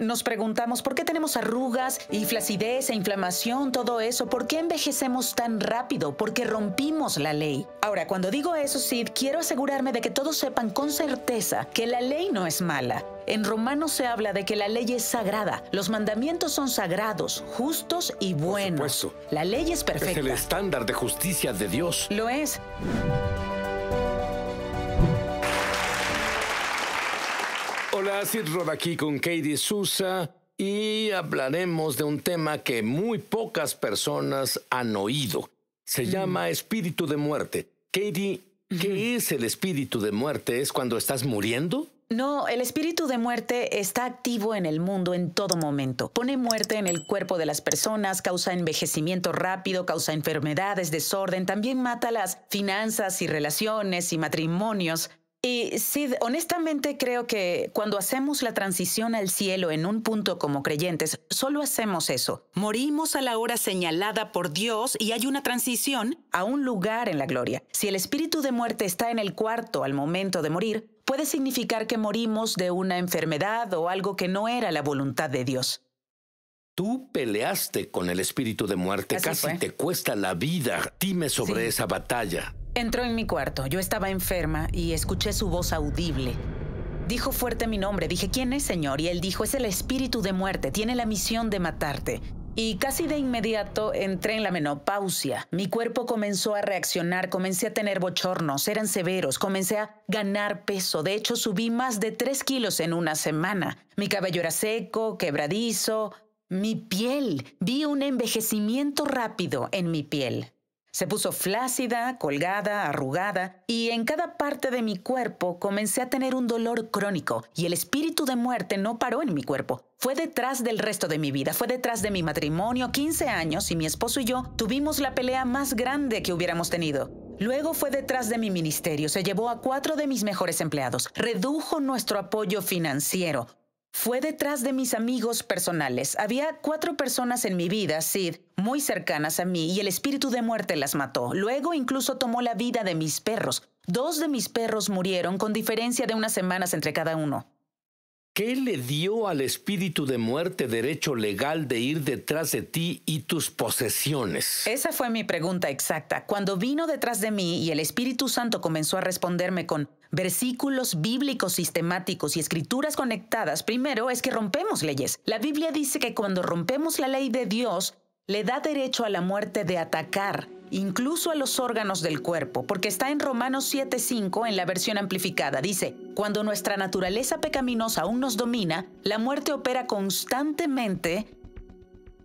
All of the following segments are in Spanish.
Nos preguntamos por qué tenemos arrugas y flacidez e inflamación, todo eso, por qué envejecemos tan rápido, por qué rompimos la ley. Ahora, cuando digo eso, Sid, quiero asegurarme de que todos sepan con certeza que la ley no es mala. En romano se habla de que la ley es sagrada, los mandamientos son sagrados, justos y buenos. La ley es perfecta. Es el estándar de justicia de Dios. Lo es. Hola, Sid Rod aquí con Katie Sousa y hablaremos de un tema que muy pocas personas han oído. Se mm. llama espíritu de muerte. Katie, ¿qué es el espíritu de muerte? ¿Es cuando estás muriendo? No, el espíritu de muerte está activo en el mundo en todo momento. Pone muerte en el cuerpo de las personas, causa envejecimiento rápido, causa enfermedades, desorden, también mata las finanzas y relaciones y matrimonios. Y Sid, honestamente creo que cuando hacemos la transición al cielo en un punto como creyentes, solo hacemos eso. Morimos a la hora señalada por Dios y hay una transición a un lugar en la gloria. Si el espíritu de muerte está en el cuarto al momento de morir, puede significar que morimos de una enfermedad o algo que no era la voluntad de Dios. Tú peleaste con el espíritu de muerte, casi te cuesta la vida. Dime sobre esa batalla. Entró en mi cuarto. Yo estaba enferma y escuché su voz audible. Dijo fuerte mi nombre. Dije, ¿quién es, señor? Y él dijo, es el espíritu de muerte. Tiene la misión de matarte. Y casi de inmediato entré en la menopausia. Mi cuerpo comenzó a reaccionar, comencé a tener bochornos, eran severos, comencé a ganar peso. De hecho, subí más de 3 kilos en una semana. Mi cabello era seco, quebradizo. Mi piel. Vi un envejecimiento rápido en mi piel. Se puso flácida, colgada, arrugada, y en cada parte de mi cuerpo comencé a tener un dolor crónico, y el espíritu de muerte no paró en mi cuerpo. Fue detrás del resto de mi vida, fue detrás de mi matrimonio, 15 años, y mi esposo y yo tuvimos la pelea más grande que hubiéramos tenido. Luego fue detrás de mi ministerio, se llevó a cuatro de mis mejores empleados, redujo nuestro apoyo financiero, fue detrás de mis amigos personales. Había cuatro personas en mi vida, Sid, muy cercanas a mí, y el espíritu de muerte las mató. Luego incluso tomó la vida de mis perros. Dos de mis perros murieron, con diferencia de unas semanas entre cada uno. ¿Qué le dio al espíritu de muerte derecho legal de ir detrás de ti y tus posesiones? Esa fue mi pregunta exacta. Cuando vino detrás de mí y el Espíritu Santo comenzó a responderme con versículos bíblicos sistemáticos y escrituras conectadas, primero es que rompemos leyes. La Biblia dice que cuando rompemos la ley de Dios, le da derecho a la muerte de atacar incluso a los órganos del cuerpo, porque está en Romanos 7:5 en la versión amplificada. Dice, cuando nuestra naturaleza pecaminosa aún nos domina, la muerte opera constantemente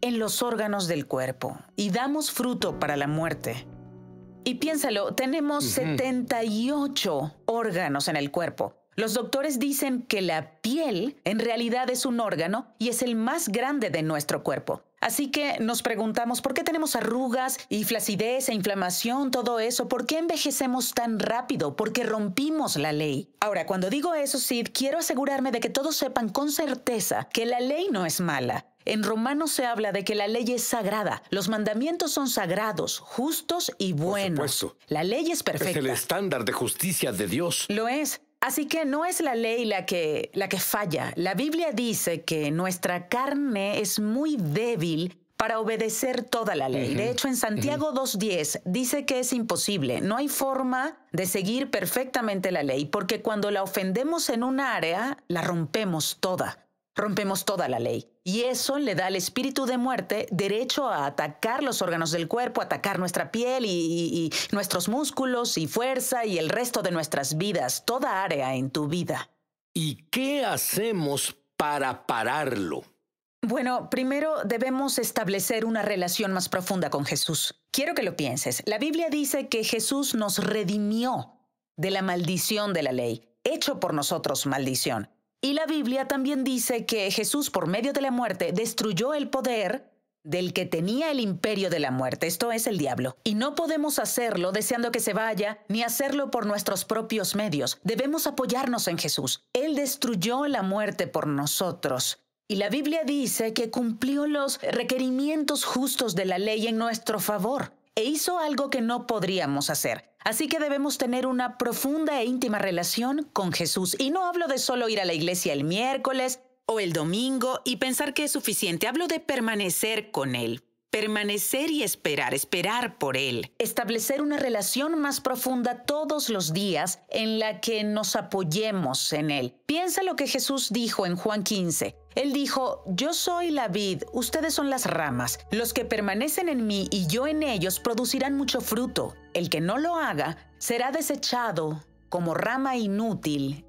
en los órganos del cuerpo y damos fruto para la muerte. Y piénsalo, tenemos 78 órganos en el cuerpo. Los doctores dicen que la piel en realidad es un órgano y es el más grande de nuestro cuerpo. Así que nos preguntamos por qué tenemos arrugas y flacidez e inflamación, todo eso, por qué envejecemos tan rápido, Porque rompimos la ley. Ahora, cuando digo eso, Sid, quiero asegurarme de que todos sepan con certeza que la ley no es mala. En Romanos se habla de que la ley es sagrada, los mandamientos son sagrados, justos y buenos. Por supuesto. La ley es perfecta. Es el estándar de justicia de Dios. Lo es. Así que no es la ley la que, la que falla. La Biblia dice que nuestra carne es muy débil para obedecer toda la ley. De hecho, en Santiago 2.10 dice que es imposible, no hay forma de seguir perfectamente la ley, porque cuando la ofendemos en un área, la rompemos toda, rompemos toda la ley. Y eso le da al espíritu de muerte derecho a atacar los órganos del cuerpo, atacar nuestra piel y, nuestros músculos y fuerza y el resto de nuestras vidas, toda área en tu vida. ¿Y qué hacemos para pararlo? Bueno, primero debemos establecer una relación más profunda con Jesús. Quiero que lo pienses. La Biblia dice que Jesús nos redimió de la maldición de la ley, hecho por nosotros maldición. Y la Biblia también dice que Jesús por medio de la muerte destruyó el poder del que tenía el imperio de la muerte, esto es el diablo. Y no podemos hacerlo deseando que se vaya, ni hacerlo por nuestros propios medios. Debemos apoyarnos en Jesús. Él destruyó la muerte por nosotros. Y la Biblia dice que cumplió los requerimientos justos de la ley en nuestro favor e hizo algo que no podríamos hacer. Así que debemos tener una profunda e íntima relación con Jesús. Y no hablo de solo ir a la iglesia el miércoles o el domingo y pensar que es suficiente. Hablo de permanecer con Él. Permanecer y esperar, esperar por Él. Establecer una relación más profunda todos los días en la que nos apoyemos en Él. Piensa lo que Jesús dijo en Juan 15. Él dijo, yo soy la vid, ustedes son las ramas, los que permanecen en mí y yo en ellos producirán mucho fruto, el que no lo haga será desechado como rama inútil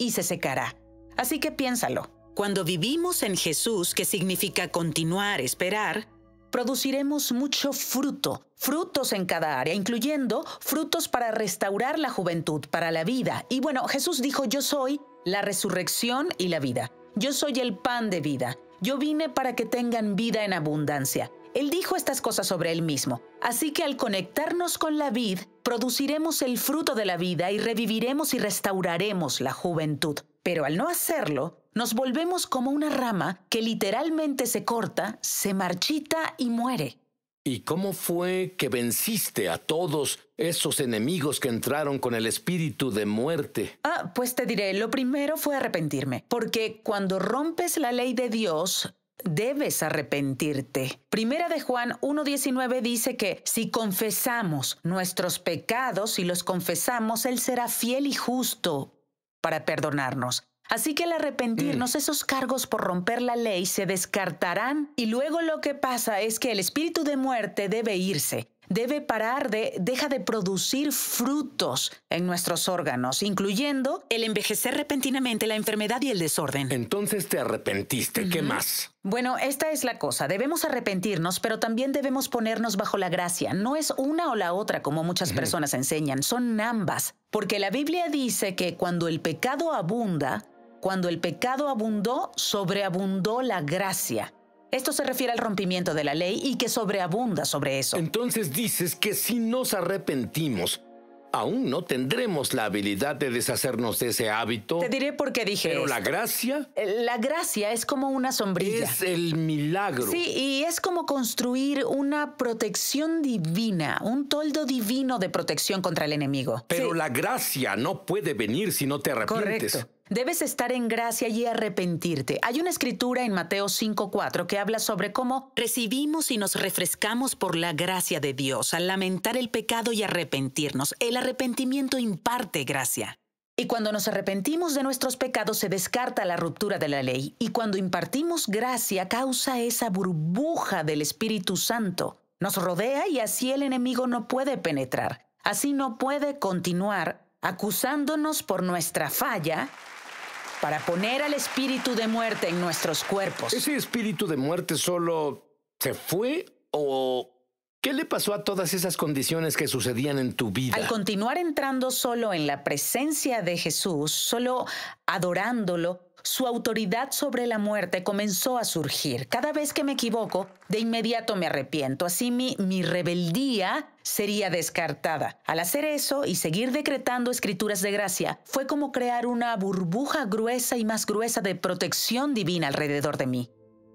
y se secará. Así que piénsalo. Cuando vivimos en Jesús, que significa continuar, esperar, produciremos mucho fruto, frutos en cada área, incluyendo frutos para restaurar la juventud, para la vida. Y bueno, Jesús dijo, yo soy la resurrección y la vida. Yo soy el pan de vida. Yo vine para que tengan vida en abundancia. Él dijo estas cosas sobre él mismo. Así que al conectarnos con la vid, produciremos el fruto de la vida y reviviremos y restauraremos la juventud. Pero al no hacerlo, nos volvemos como una rama que literalmente se corta, se marchita y muere. ¿Y cómo fue que venciste a todos esos enemigos que entraron con el espíritu de muerte? Ah, pues te diré, lo primero fue arrepentirme, porque cuando rompes la ley de Dios, debes arrepentirte. Primera de Juan 1.19 dice que si confesamos nuestros pecados y los confesamos, Él será fiel y justo para perdonarnos Así que el arrepentirnos, mm. esos cargos por romper la ley se descartarán y luego lo que pasa es que el espíritu de muerte debe irse, debe parar de, deja de producir frutos en nuestros órganos, incluyendo el envejecer repentinamente, la enfermedad y el desorden. Entonces te arrepentiste, ¿qué más? Bueno, esta es la cosa. Debemos arrepentirnos, pero también debemos ponernos bajo la gracia. No es una o la otra, como muchas personas enseñan, son ambas. Porque la Biblia dice que cuando el pecado abunda, cuando el pecado abundó, sobreabundó la gracia. Esto se refiere al rompimiento de la ley y que sobreabunda sobre eso. Entonces dices que si nos arrepentimos, aún no tendremos la habilidad de deshacernos de ese hábito. Te diré por qué dije. Pero la gracia. Eh, la gracia es como una sombrilla. Es el milagro. Sí, y es como construir una protección divina, un toldo divino de protección contra el enemigo. Pero la gracia no puede venir si no te arrepientes. Correcto. Debes estar en gracia y arrepentirte. Hay una escritura en Mateo 5.4 que habla sobre cómo recibimos y nos refrescamos por la gracia de Dios al lamentar el pecado y arrepentirnos. El arrepentimiento imparte gracia. Y cuando nos arrepentimos de nuestros pecados se descarta la ruptura de la ley. Y cuando impartimos gracia causa esa burbuja del Espíritu Santo. Nos rodea y así el enemigo no puede penetrar. Así no puede continuar acusándonos por nuestra falla para poner al espíritu de muerte en nuestros cuerpos. ¿Ese espíritu de muerte solo se fue o ¿Qué le pasó a todas esas condiciones que sucedían en tu vida? Al continuar entrando solo en la presencia de Jesús, solo adorándolo, su autoridad sobre la muerte comenzó a surgir. Cada vez que me equivoco, de inmediato me arrepiento. Así mi, rebeldía sería descartada. Al hacer eso y seguir decretando escrituras de gracia, fue como crear una burbuja gruesa y más gruesa de protección divina alrededor de mí.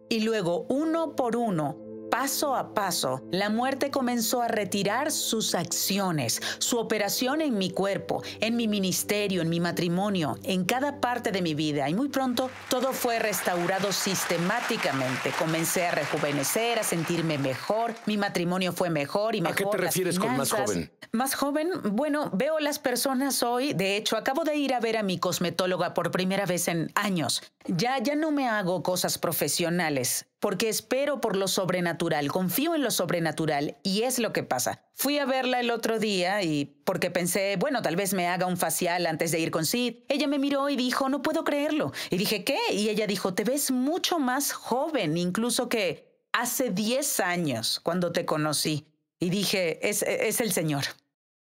Y luego, uno por uno, Paso a paso, la muerte comenzó a retirar sus acciones, su operación en mi cuerpo, en mi ministerio, en mi matrimonio, en cada parte de mi vida. Y muy pronto todo fue restaurado sistemáticamente. Comencé a rejuvenecer, a sentirme mejor, mi matrimonio fue mejor y mejor. ¿A qué te refieres con más joven? Más joven, bueno, veo las personas hoy. De hecho, acabo de ir a ver a mi cosmetóloga por primera vez en años. Ya, ya no me hago cosas profesionales porque espero por lo sobrenatural, confío en lo sobrenatural y es lo que pasa. Fui a verla el otro día y porque pensé, bueno, tal vez me haga un facial antes de ir con Sid. Ella me miró y dijo, no puedo creerlo. Y dije, ¿qué? Y ella dijo, te ves mucho más joven, incluso que hace 10 años cuando te conocí. Y dije, es, el Señor.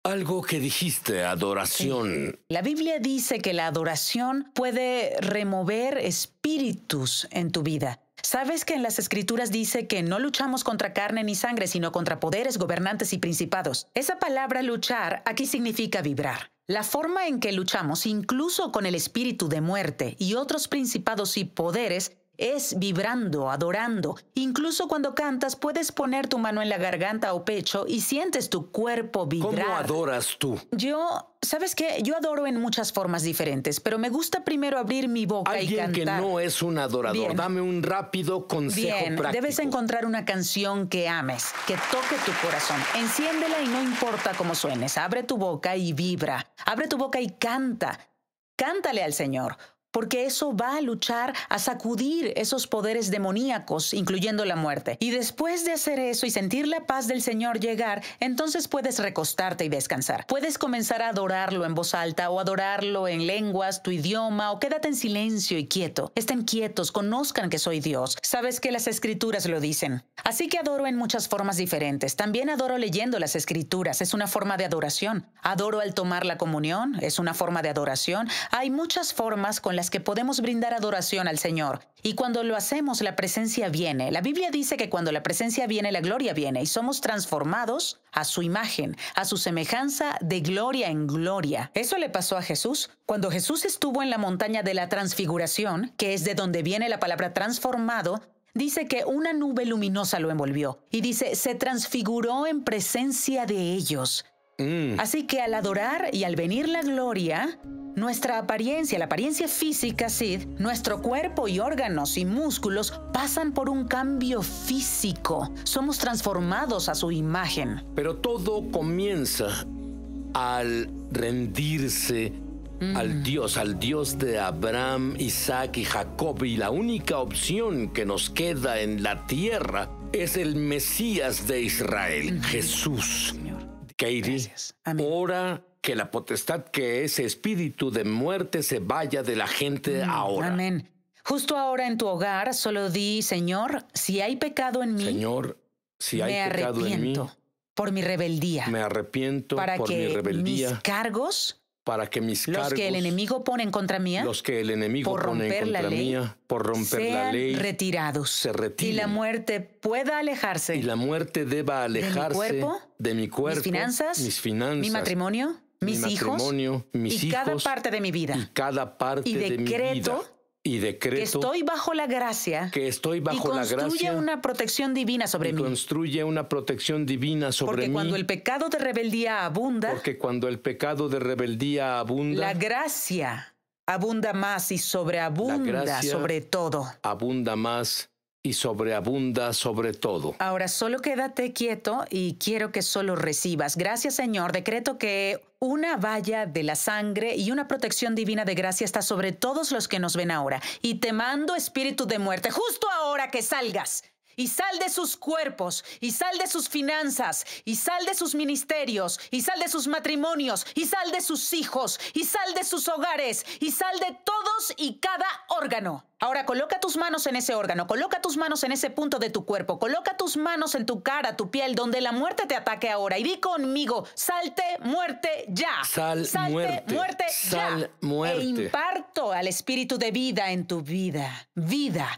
Algo que dijiste, adoración. La Biblia dice que la adoración puede remover espíritus en tu vida. ¿Sabes que en las escrituras dice que no luchamos contra carne ni sangre, sino contra poderes, gobernantes y principados? Esa palabra luchar aquí significa vibrar. La forma en que luchamos, incluso con el espíritu de muerte y otros principados y poderes, es vibrando, adorando. Incluso cuando cantas puedes poner tu mano en la garganta o pecho y sientes tu cuerpo vibrar. ¿Cómo adoras tú? Yo, ¿sabes qué? Yo adoro en muchas formas diferentes, pero me gusta primero abrir mi boca y cantar. que no es un adorador, dame un rápido consejo práctico. Debes encontrar una canción que ames, que toque tu corazón. Enciéndela y no importa cómo suenes. Abre tu boca y vibra. Abre tu boca y canta. Cántale al Señor porque eso va a luchar a sacudir esos poderes demoníacos, incluyendo la muerte. Y después de hacer eso y sentir la paz del Señor llegar, entonces puedes recostarte y descansar. Puedes comenzar a adorarlo en voz alta o adorarlo en lenguas, tu idioma, o quédate en silencio y quieto. Estén quietos, conozcan que soy Dios. Sabes que las escrituras lo dicen. Así que adoro en muchas formas diferentes. También adoro leyendo las escrituras, es una forma de adoración. Adoro al tomar la comunión, es una forma de adoración. Hay muchas formas con las que podemos brindar adoración al Señor. Y cuando lo hacemos, la presencia viene. La Biblia dice que cuando la presencia viene, la gloria viene y somos transformados a su imagen, a su semejanza de gloria en gloria. Eso le pasó a Jesús. Cuando Jesús estuvo en la montaña de la transfiguración, que es de donde viene la palabra transformado, dice que una nube luminosa lo envolvió y dice, se transfiguró en presencia de ellos. Mm. Así que al adorar y al venir la gloria, nuestra apariencia, la apariencia física, Sid, nuestro cuerpo y órganos y músculos pasan por un cambio físico. Somos transformados a su imagen. Pero todo comienza al rendirse mm. al Dios, al Dios de Abraham, Isaac y Jacob. Y la única opción que nos queda en la tierra es el Mesías de Israel, Jesús. Katie, ora que la potestad que es espíritu de muerte se vaya de la gente mm, ahora. Amén. Justo ahora en tu hogar solo di, Señor, si hay pecado en mí. Señor, si hay pecado en mí. Por mi rebeldía. Me arrepiento por mi rebeldía. Mis cargos para que mis los que el enemigo pone en contra mía los que el enemigo por contra la ley, por romper la ley retirados se retiren, y la muerte pueda alejarse y la muerte deba alejarse de mi cuerpo, mis finanzas mi matrimonio mis hijos y cada parte de mi vida y cada parte de mi vida y decreto que estoy bajo la gracia que estoy bajo la gracia construye una protección divina sobre y mí construye una protección divina sobre mí porque cuando el pecado de rebeldía abunda porque cuando el pecado de rebeldía abunda la gracia abunda más y sobreabunda sobre todo abunda más y sobreabunda sobre todo. Ahora solo quédate quieto y quiero que solo recibas. Gracias Señor, decreto que una valla de la sangre y una protección divina de gracia está sobre todos los que nos ven ahora. Y te mando espíritu de muerte justo ahora que salgas y sal de sus cuerpos, y sal de sus finanzas, y sal de sus ministerios, y sal de sus matrimonios, y sal de sus hijos, y sal de sus hogares, y sal de todos y cada órgano. Ahora coloca tus manos en ese órgano, coloca tus manos en ese punto de tu cuerpo, coloca tus manos en tu cara, tu piel, donde la muerte te ataque ahora. Y di conmigo, salte muerte ya. Sal, salte muerte, ya. sal, ya. Muerte. E imparto al espíritu de vida en tu vida. Vida,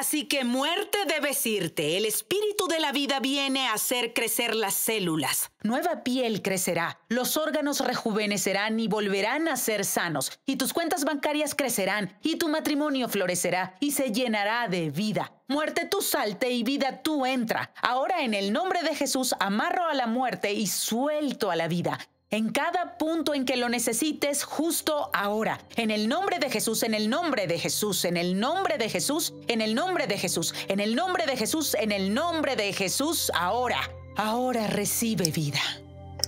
Así que muerte debes irte. El espíritu de la vida viene a hacer crecer las células. Nueva piel crecerá, los órganos rejuvenecerán y volverán a ser sanos, y tus cuentas bancarias crecerán, y tu matrimonio florecerá y se llenará de vida. Muerte tú salte y vida tú entra. Ahora en el nombre de Jesús amarro a la muerte y suelto a la vida en cada punto en que lo necesites justo ahora. En el nombre de Jesús, en el nombre de Jesús, en el nombre de Jesús, en el nombre de Jesús, en el nombre de Jesús, en el nombre de Jesús, ahora. Ahora recibe vida.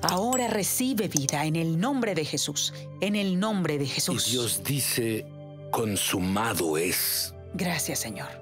Ahora recibe vida en el nombre de Jesús, en el nombre de Jesús. Y Dios dice, consumado es. Gracias, Señor.